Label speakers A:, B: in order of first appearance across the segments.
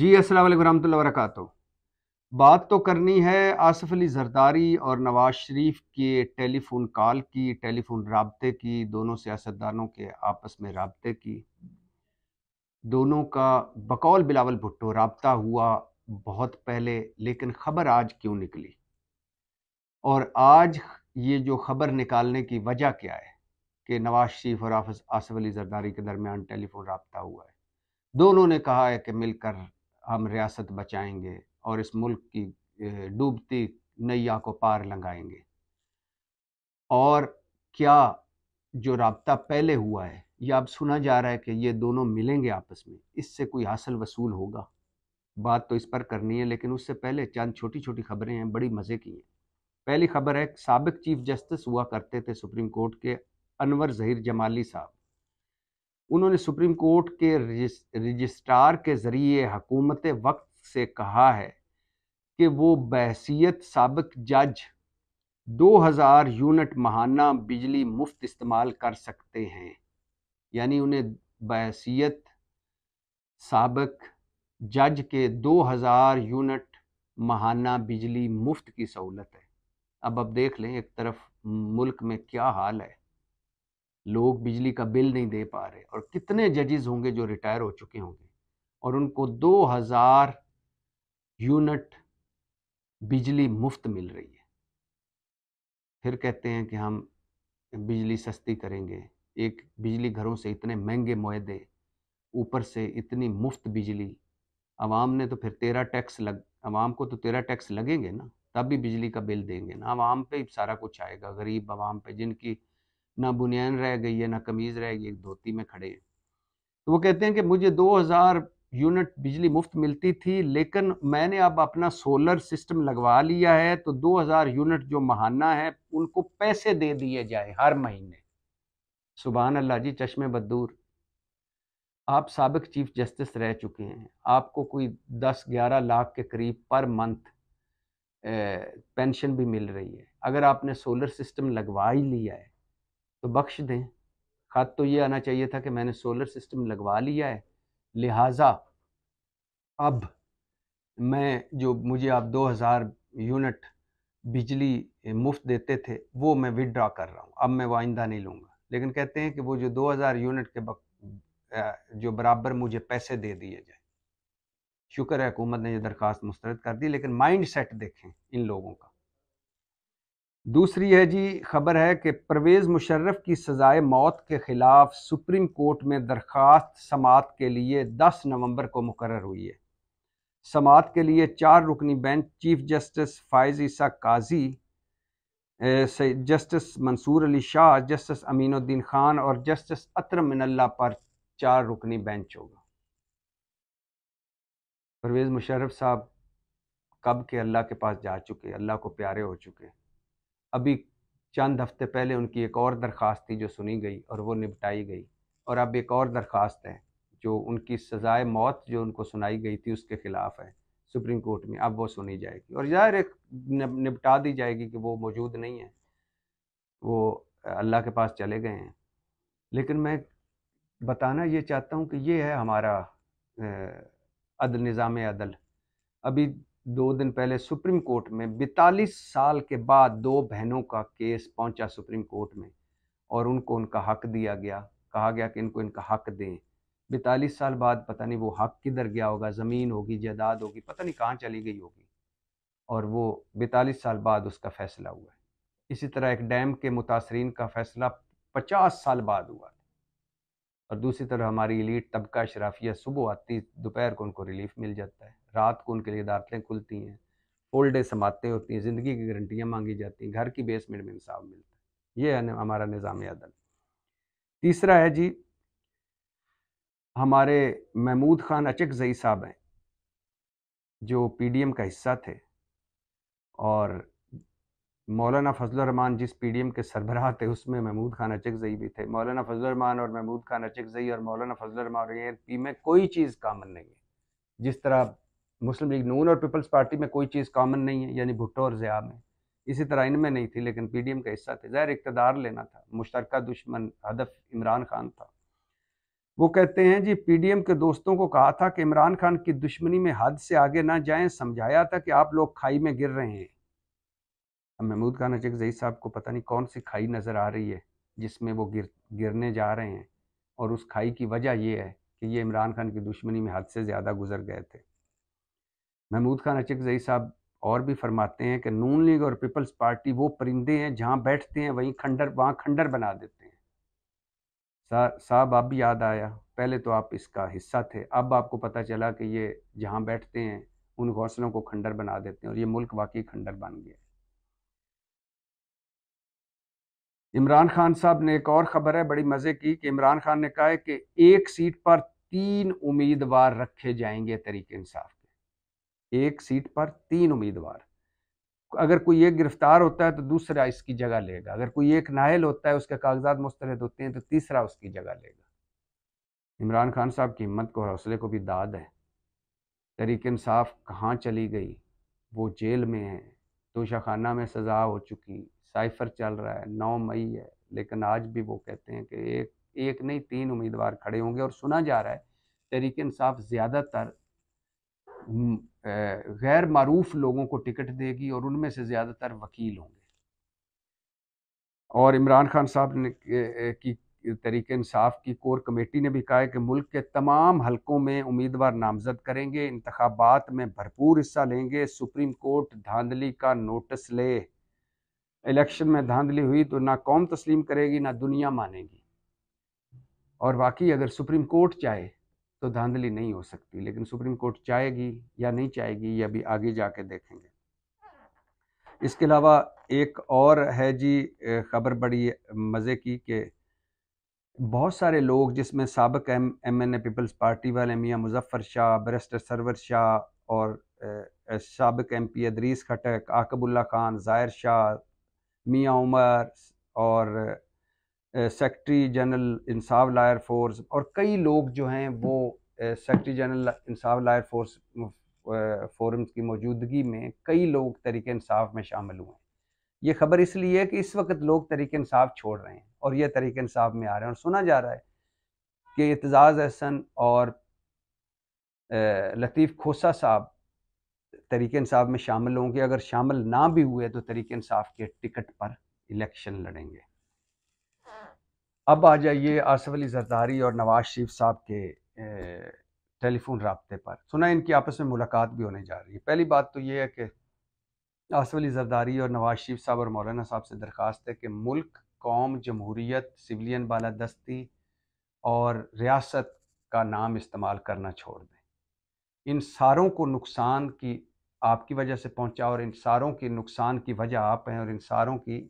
A: जी असल वालेकुम वरक बात तो करनी है आसफ़ अली जरदारी और नवाज शरीफ के टेलीफोन कॉल की टेलीफोन रबते की दोनों सियासतदानों के आपस में रबते की दोनों का बकौल बिलावल भुट्टो रबता हुआ बहुत पहले लेकिन ख़बर आज क्यों निकली और आज ये जो ख़बर निकालने की वजह क्या है कि नवाज शरीफ और आसफ़ अली जरदारी के दरमियान टेलीफोन रबता हुआ है दोनों ने कहा है कि मिलकर हम रियासत बचाएंगे और इस मुल्क की डूबती नैया को पार लगाएंगे और क्या जो रबता पहले हुआ है या अब सुना जा रहा है कि ये दोनों मिलेंगे आपस में इससे कोई हासिल वसूल होगा बात तो इस पर करनी है लेकिन उससे पहले चंद छोटी छोटी खबरें हैं बड़ी मज़े की हैं पहली खबर है सबक चीफ जस्टिस हुआ करते थे सुप्रीम कोर्ट के अनवर जहीर जमाली साहब उन्होंने सुप्रीम कोर्ट के रजिस्ट्रार के ज़रिए हकूमत वक्त से कहा है कि वो बहसीत सबक जज 2000 यूनिट महाना बिजली मुफ्त इस्तेमाल कर सकते हैं यानी उन्हें बहसीत सबक जज के 2000 यूनिट महाना बिजली मुफ्त की सहूलत है अब अब देख लें एक तरफ मुल्क में क्या हाल है लोग बिजली का बिल नहीं दे पा रहे और कितने जजेस होंगे जो रिटायर हो चुके होंगे और उनको 2000 यूनिट बिजली मुफ्त मिल रही है फिर कहते हैं कि हम बिजली सस्ती करेंगे एक बिजली घरों से इतने महंगे मुहदे ऊपर से इतनी मुफ्त बिजली आवाम ने तो फिर तेरा टैक्स लग आवाम को तो तेरा टैक्स लगेंगे ना तब भी बिजली का बिल देंगे ना आवाम पे सारा कुछ आएगा गरीब आवाम पे जिनकी ना बुनियान रह गई है ना कमीज़ रह गई है धोती में खड़े हैं तो वो कहते हैं कि मुझे 2000 यूनिट बिजली मुफ्त मिलती थी लेकिन मैंने अब अपना सोलर सिस्टम लगवा लिया है तो 2000 यूनिट जो महाना है उनको पैसे दे दिए जाए हर महीने सुबह अल्लाह जी चश्मे बदूर आप सबक चीफ जस्टिस रह चुके हैं आपको कोई 10-11 लाख के करीब पर मंथ पेंशन भी मिल रही है अगर आपने सोलर सिस्टम लगवा ही लिया है तो बख्श दें खत तो ये आना चाहिए था कि मैंने सोलर सिस्टम लगवा लिया है लिहाजा अब मैं जो मुझे आप 2000 यूनिट बिजली मुफ्त देते थे वो मैं विदड्रा कर रहा हूँ अब मैं वो आइंदा नहीं लूँगा लेकिन कहते हैं कि वो जो 2000 यूनिट के बक, जो बराबर मुझे पैसे दे दिए जाए शुक्र है हुकूमत ने ये दरख्वास्त मुस्तरद कर दी लेकिन माइंड सेट देखें इन लोगों का दूसरी है जी खबर है कि परवेज़ मुशर्रफ की सज़ाए मौत के ख़िलाफ़ सुप्रीम कोर्ट में दरख्वास्त समात के लिए 10 नवंबर को मुकर हुई है समात के लिए चार रुकनी bench chief justice Faez Isa Qazi justice Mansoor Ali Shah justice Aminuddin Khan और जस्टिस अतर मिनल्ला पर चार रुकनी बेंच होगा परवेज़ मुशर्रफ साहब कब के अल्लाह के पास जा चुके अल्लाह को प्यारे हो चुके अभी चंद हफ्ते पहले उनकी एक और दरख्वास्त थी जो सुनी गई और वो निपटाई गई और अब एक और दरख्वास्त है जो उनकी सज़ाए मौत जो उनको सुनाई गई थी उसके ख़िलाफ़ है सुप्रीम कोर्ट में अब वो सुनी जाएगी और ज़ाहिर एक निपटा दी जाएगी कि वो मौजूद नहीं है वो अल्लाह के पास चले गए हैं लेकिन मैं बताना ये चाहता हूँ कि ये है हमारा अदल निज़ाम अदल अभी दो दिन पहले सुप्रीम कोर्ट में बैतालीस साल के बाद दो बहनों का केस पहुंचा सुप्रीम कोर्ट में और उनको उनका हक दिया गया कहा गया कि इनको इनका हक दें बैतालीस साल बाद पता नहीं वो हक किधर गया होगा ज़मीन होगी जायदाद होगी पता नहीं कहाँ चली गई होगी और वो बैतालीस साल बाद उसका फ़ैसला हुआ है इसी तरह एक डैम के मुतासरीन का फ़ैसला पचास साल बाद हुआ और दूसरी तरफ हमारी इलीट तबका शराफिया सुबह आती दोपहर को उनको रिलीफ मिल जाता है रात को उनके लिए अदालतें खुलती हैं फुल डे समाते होती हैं ज़िंदगी की गारंटियाँ मांगी जाती हैं घर की बेसमेंट में इंसाफ मिलता है ये है हमारा निज़ाम अदल तीसरा है जी हमारे महमूद खान अचक जई साहब हैं जो पीडीएम का हिस्सा थे और मौलाना फजलरहमान जिस पीडीएम के सरबराह थे उसमें महमूद खान अचक जई भी थे मौलाना फजलरहमान और महमूद खान अचक जई और मौलाना फजलरहमान और पी में कोई चीज़ कामन नहीं है जिस तरह मुस्लिम लीग नून और पीपल्स पार्टी में कोई चीज़ कॉमन नहीं है यानी भुट्टो और ज़िया में इसी तरह इनमें नहीं थी लेकिन पीडीएम का हिस्सा थे ज़ाहिर इकतदार लेना था मुश्तरक दुश्मन हदफ इमरान खान था वो कहते हैं जी पीडीएम के दोस्तों को कहा था कि इमरान खान की दुश्मनी में हद से आगे ना जाएं समझाया था कि आप लोग खाई में गिर रहे हैं अब महमूद खान अचक जई साहब को पता नहीं कौन सी खाई नज़र आ रही है जिसमें वो गिर गिरने जा रहे हैं और उस खाई की वजह यह है कि ये इमरान खान की दुश्मनी में हद से ज़्यादा गुजर गए थे महमूद खान अचक जई साहब और भी फरमाते हैं कि नून लीग और पीपल्स पार्टी वो परिंदे हैं जहाँ बैठते हैं वहीं खंडर वहाँ खंडर बना देते हैं साहब आप भी याद आया पहले तो आप इसका हिस्सा थे अब आपको पता चला कि ये जहाँ बैठते हैं उन घोंसलों को खंडर बना देते हैं और ये मुल्क वाकई खंडर बन गया इमरान खान साहब ने एक और ख़बर है बड़ी मज़े की कि इमरान खान ने कहा है कि एक सीट पर तीन उम्मीदवार रखे जाएंगे तरीके इंसाफ एक सीट पर तीन उम्मीदवार अगर कोई एक गिरफ्तार होता है तो दूसरा इसकी जगह लेगा अगर कोई एक नायल होता है उसके कागजात मुस्तरद होते हैं तो तीसरा उसकी जगह लेगा इमरान खान साहब की हिम्मत को हौसले को भी दाद है तरीक इंसाफ कहाँ चली गई वो जेल में है तोशाखाना में सज़ा हो चुकी साइफर चल रहा है नौ मई है लेकिन आज भी वो कहते हैं कि एक एक नहीं तीन उम्मीदवार खड़े होंगे और सुना जा रहा है तरीक इंसाफ ज़्यादातर गैर मरूफ लोगों को टिकट देगी और उनमें से ज़्यादातर वकील होंगे और इमरान खान साहब ने की तरीके इंसाफ की कोर कमेटी ने भी कहा है कि मुल्क के तमाम हलकों में उम्मीदवार नामजद करेंगे इंतबात में भरपूर हिस्सा लेंगे सुप्रीम कोर्ट धांधली का नोटिस ले इलेक्शन में धांधली हुई तो ना कौम तस्लीम करेगी ना दुनिया मानेगी और वाकई अगर सुप्रीम कोर्ट चाहे तो धांधली नहीं हो सकती लेकिन सुप्रीम कोर्ट चाहेगी या नहीं चाहेगी ये अभी आगे जाके देखेंगे इसके अलावा एक और है जी खबर बड़ी मज़े की कि बहुत सारे लोग जिसमें सबक M M N A peoples party वाले मियाँ मुजफ्फर शाह बरस्टर सरवर शाह और सबक एम पी अदरीस खटक आकबुल्ला खान ज़ाहिर शाह मियाँ उमर और secretary general Insaf lawyer force और कई लोग जो हैं वो secretary general Insaf lawyer force forums की मौजूदगी में कई लोग तरीके इंसाफ में शामिल हुए हैं ये खबर इसलिए है कि इस वक्त लोग तरीके इंसाफ छोड़ रहे हैं और ये तरीके इंसाफ में आ रहे हैं और सुना जा रहा है कि एतजाज़ अहसन और लतीफ़ खोसा साहब तरीके इंसाफ में शामिल होंगे अगर शामिल ना भी हुए तो तरीके इंसाफ के टिकट पर इलेक्शन लड़ेंगे अब आ जाइए आसफ़ अली जरदारी और नवाज शरीफ साहब के टेलीफोन रबते पर सुना इनकी आपस में मुलाकात भी होने जा रही है पहली बात तो ये है कि आसफ़ अली जरदारी और नवाज शरीफ साहब और मौलाना साहब से दरख्वास्त है कि मुल्क कौम जमहूरीत सिविलियन बाला दस्ती और रियासत का नाम इस्तेमाल करना छोड़ दें इन सारों को नुकसान की आपकी वजह से पहुँचा और इन सारों के नुकसान की वजह आप हैं और इन सारों की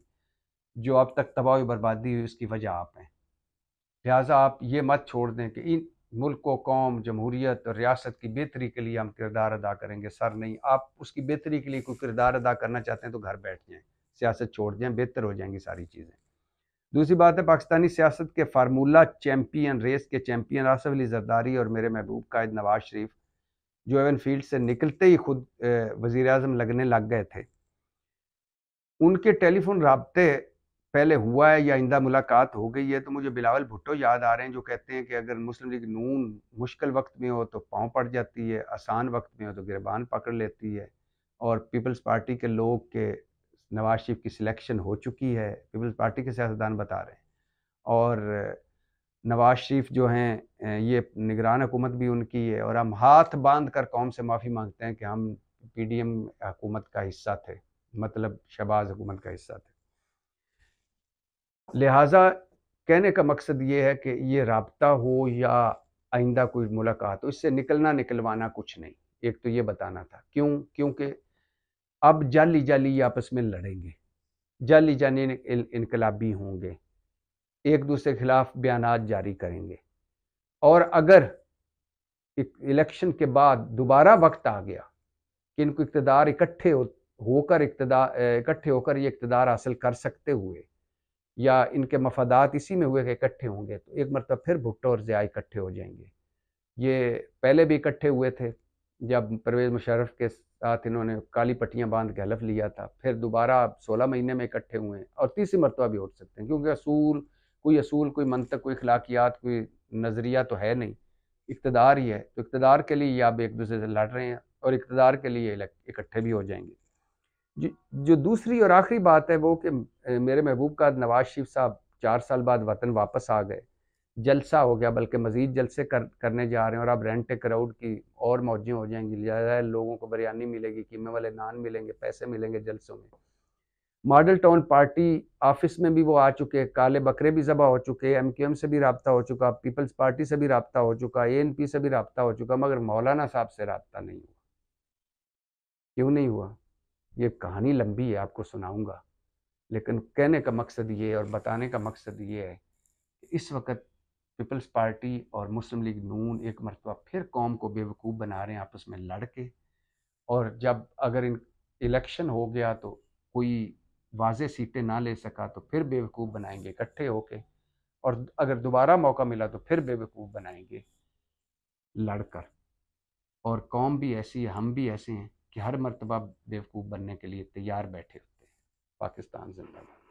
A: जो अब तक तबाही बर्बादी हुई उसकी वजह आप हैं लिहाजा आप ये मत छोड़ दें कि इन मुल्क को कौम जमहूरियत और रियासत की बेहतरी के लिए हम किरदार अदा करेंगे सर नहीं आप उसकी बेहतरी के लिए कोई किरदार अदा करना चाहते हैं तो घर बैठ जाएँ सियासत छोड़ दें बेहतर हो जाएंगी सारी चीज़ें दूसरी बात है पाकिस्तानी सियासत के फार्मूला चैम्पियन रेस के चैम्पियन आसफ़ अली जरदारी और मेरे महबूब कायद नवाज शरीफ जो एवन फील्ड से निकलते ही खुद वज़ी अजम लगने लग गए थे उनके टेलीफोन रबते पहले हुआ है या इंदा मुलाकात हो गई है तो मुझे बिलावल भुट्टो याद आ रहे हैं जो कहते हैं कि अगर मुस्लिम लीग नून मुश्किल वक्त में हो तो पाँव पड़ जाती है आसान वक्त में हो तो गिरबान पकड़ लेती है और पीपल्स पार्टी के लोग के नवाज शरीफ की सिलेक्शन हो चुकी है पीपल्स पार्टी के सियासतदान बता रहे हैं और नवाज शरीफ जो हैं ये निगरान हुकूमत भी उनकी है और हम हाथ बांध कर कौम से माफ़ी मांगते हैं कि हम पी डी एम हुकूमत का हिस्सा थे मतलब शहबाज हुकूमत का हिस्सा थे लिहाजा कहने का मकसद ये है कि ये रबता हो या आइंदा कोई मुलाकात हो इससे निकलना निकलवाना कुछ नहीं एक तो ये बताना था क्यों क्योंकि अब जाली जाली आपस में लड़ेंगे जाली जाली इनकलाबी होंगे एक दूसरे के खिलाफ बयान जारी करेंगे और अगर इलेक्शन के बाद दोबारा वक्त आ गया कि इनको इकतदार इकट्ठे होकर इकतदार इकट्ठे होकर ये इकतदार हासिल कर सकते हुए या इनके मफादात इसी में हुए कि इकट्ठे होंगे तो एक मरतब फिर भुट्टो और ज़िया इकट्ठे हो जाएंगे ये पहले भी इकट्ठे हुए थे जब परवेज़ मुशर्रफ के साथ इन्होंने काली पट्टियाँ बांध के हलफ लिया था फिर दोबारा सोलह महीने में इकट्ठे हुए हैं और तीसरी मरतबा भी उठ सकते हैं क्योंकि असूल कोई असूल कोई मंतक कोई अखलाकियात कोई नज़रिया तो है नहीं इकतदार ही है तो इकतदार के लिए आप एक दूसरे से लड़ रहे हैं और इकतदार के लिए इकट्ठे भी हो जाएंगे जो जो दूसरी और आखिरी बात है वो कि मेरे महबूब का नवाज शरीफ साहब चार साल बाद वतन वापस आ गए जलसा हो गया बल्कि मज़ीद जलसे कर करने जा रहे हैं और अब रेंट क्राउड की और मौजें हो जाएंगी ज़्यादा लोगों को बिरयानी मिलेगी कीमे वाले नान मिलेंगे पैसे मिलेंगे जलसों में मॉडल टाउन पार्टी ऑफिस में भी वो आ चुके काले बकरे भी ज़बा हो चुके एम क्यू एम से भी रबता हो चुका पीपल्स पार्टी से भी रबता हो चुका ए एन पी से भी रबता हो चुका मगर मौलाना साहब से रबता नहीं हुआ क्यों नहीं हुआ ये कहानी लंबी है आपको सुनाऊंगा लेकिन कहने का मकसद ये और बताने का मकसद ये है कि इस वक्त पीपल्स पार्टी और मुस्लिम लीग नून एक मरतबा फिर कौम को बेवकूफ़ बना रहे हैं आपस में लड़ के और जब अगर इन इलेक्शन हो गया तो कोई वाज सीटें ना ले सका तो फिर बेवकूफ़ बनाएंगे इकट्ठे होके और अगर दोबारा मौका मिला तो फिर बेवकूफ़ बनाएंगे लड़कर और कौम भी ऐसी है हम भी ऐसे हैं कि हर मरतबा बेवकूफ़ बनने के लिए तैयार बैठे होते हैं पाकिस्तान जिंदाबाद